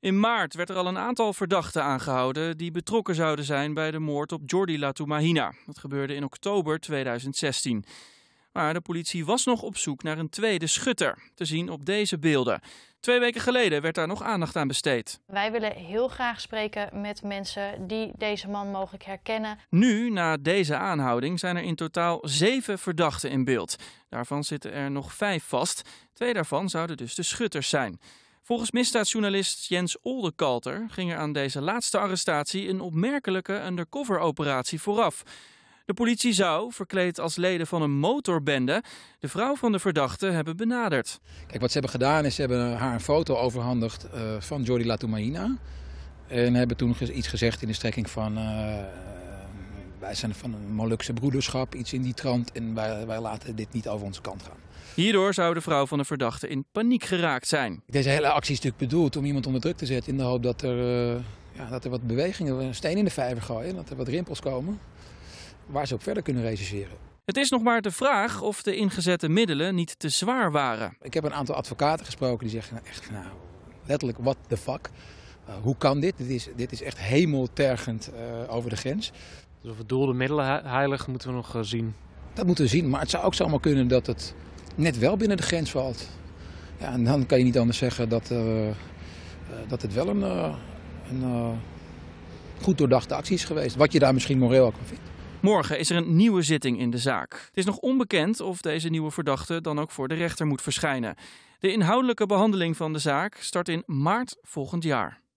In maart werd er al een aantal verdachten aangehouden die betrokken zouden zijn bij de moord op Jordi Latumahina. Dat gebeurde in oktober 2016. Maar de politie was nog op zoek naar een tweede schutter, te zien op deze beelden. Twee weken geleden werd daar nog aandacht aan besteed. Wij willen heel graag spreken met mensen die deze man mogelijk herkennen. Nu, na deze aanhouding, zijn er in totaal zeven verdachten in beeld. Daarvan zitten er nog vijf vast. Twee daarvan zouden dus de schutters zijn. Volgens misdaadjournalist Jens Oldekalter ging er aan deze laatste arrestatie een opmerkelijke undercover-operatie vooraf. De politie zou, verkleed als leden van een motorbende, de vrouw van de verdachte hebben benaderd. Kijk, wat ze hebben gedaan is, ze hebben haar een foto overhandigd eh, van Jordi Latumaina. En hebben toen iets gezegd in de strekking van... Eh, wij zijn van een Molukse broederschap, iets in die trant. En wij, wij laten dit niet over onze kant gaan. Hierdoor zou de vrouw van de verdachte in paniek geraakt zijn. Deze hele actie is natuurlijk bedoeld om iemand onder druk te zetten. in de hoop dat er, eh, ja, dat er wat bewegingen, een eh, steen in de vijver gooien. dat er wat rimpels komen. Waar ze ook verder kunnen regisseren. Het is nog maar de vraag of de ingezette middelen niet te zwaar waren. Ik heb een aantal advocaten gesproken die zeggen: nou, echt, nou, letterlijk, what the fuck. Eh, hoe kan dit? Dit is, dit is echt hemeltergend uh, over de grens. Dus of het doel de middelen heilig moeten we nog eh, zien. Dat moeten we zien, maar het zou ook zomaar kunnen dat het net wel binnen de grens valt. Ja, en dan kan je niet anders zeggen dat, eh, eh, dat het wel een, een goed doordachte actie is geweest. Wat je daar misschien moreel ook van vindt. Morgen is er een nieuwe zitting in de zaak. Het is nog onbekend of deze nieuwe verdachte dan ook voor de rechter moet verschijnen. De inhoudelijke behandeling van de zaak start in maart volgend jaar.